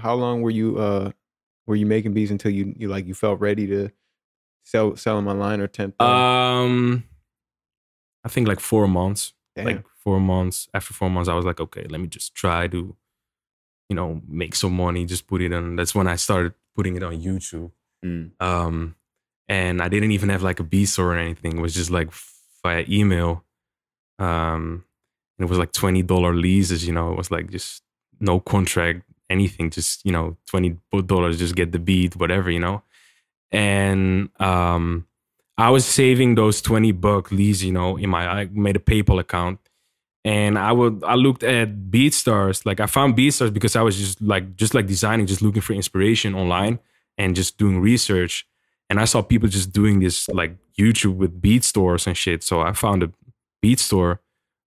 how long were you uh were you making beats until you you like you felt ready to sell sell them online or temp? Uh? Um, I think like four months. Damn. Like four months. After four months, I was like, okay, let me just try to, you know, make some money. Just put it on. That's when I started putting it on YouTube. Mm. Um, and I didn't even have like a B store or anything. It was just like via email. Um, it was like twenty dollar leases. You know, it was like just no contract, anything, just, you know, $20, just get the beat, whatever, you know? And um, I was saving those 20 Buckleys, you know, in my, I made a PayPal account. And I would, I looked at BeatStars, like I found BeatStars because I was just like, just like designing, just looking for inspiration online and just doing research. And I saw people just doing this like YouTube with beat stores and shit. So I found a beat store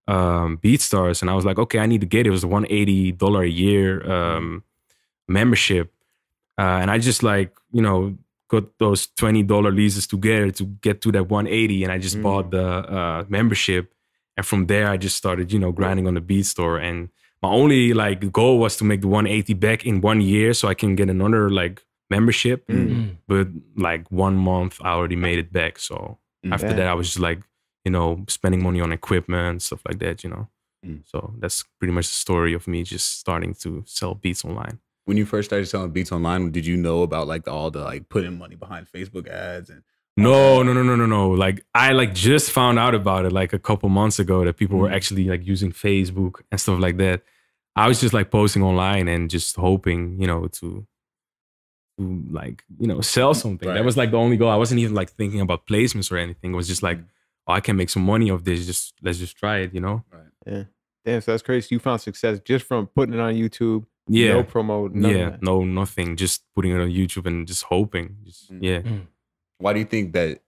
um, BeatStars, and I was like, okay, I need to get it. It was a one eighty dollar a year um, membership, uh, and I just like you know got those twenty dollar leases together to get to that one eighty, and I just mm. bought the uh, membership, and from there I just started you know grinding on the beat store, and my only like goal was to make the one eighty back in one year so I can get another like membership, mm. mm. but like one month I already made it back, so. After that, I was just like, you know, spending money on equipment, stuff like that, you know. Mm. So that's pretty much the story of me just starting to sell beats online. When you first started selling beats online, did you know about like all the like putting money behind Facebook ads and no, no, no, no, no, no. Like I like just found out about it like a couple months ago that people were mm. actually like using Facebook and stuff like that. I was just like posting online and just hoping, you know, to, to like, you know, sell something. Right. That was like the only goal. I wasn't even like thinking about placements or anything. It was just like, mm oh, I can make some money off this. Just let's just try it, you know? Right. Yeah. Damn, so that's crazy. You found success just from putting it on YouTube. Yeah. No promo. Yeah. No, nothing. Just putting it on YouTube and just hoping. Just, mm. Yeah. Mm. Why do you think that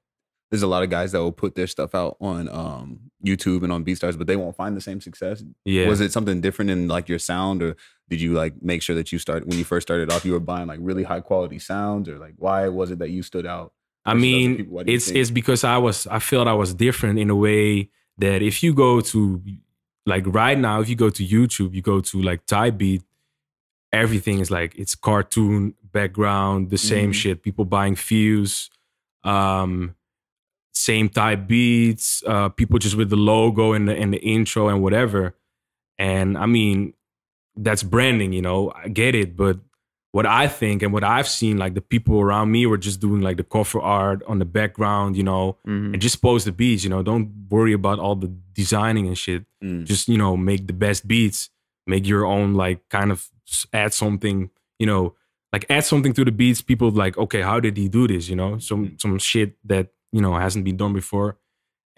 there's a lot of guys that will put their stuff out on um, YouTube and on BeatStars, but they won't find the same success. Yeah. Was it something different in like your sound, or did you like make sure that you start when you first started off, you were buying like really high quality sounds, or like why was it that you stood out I mean, people, it's it's because I was I felt I was different in a way that if you go to like right now, if you go to YouTube, you go to like Thai beat, everything is like it's cartoon background, the same mm-hmm. shit. People buying views, um, same type beats, uh, people just with the logo and the and the intro and whatever. And I mean, that's branding, you know. I get it, but what I think and what I've seen, like the people around me were just doing like the cover art on the background, you know, mm. and just post the beats, you know. Don't worry about all the designing and shit. Mm. Just, you know, make the best beats, make your own, like kind of add something, you know, like add something to the beats. People like, okay, how did he do this? You know, mm-hmm. some mm. some shit that, you know, hasn't been done before.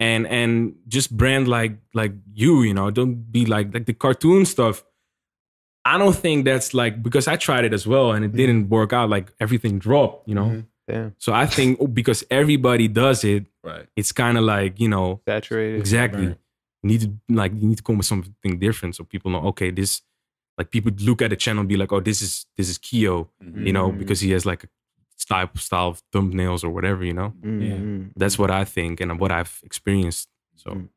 And and just brand like like you, you know, don't be like like the cartoon stuff I don't think that's like because I tried it as well and it mm-hmm. didn't work out. Like everything dropped, you know. Mm-hmm. Yeah. So I think because everybody does it, right? It's kind of like you know saturated. Exactly. Right. You need to like you need to come with something different so people know. Okay, this like people look at the channel and be like, oh, this is this is Keo, mm-hmm. you know, mm-hmm. because he has like a style style thumbnails or whatever, you know. Mm-hmm. Yeah. Mm-hmm. That's what I think and what I've experienced. So.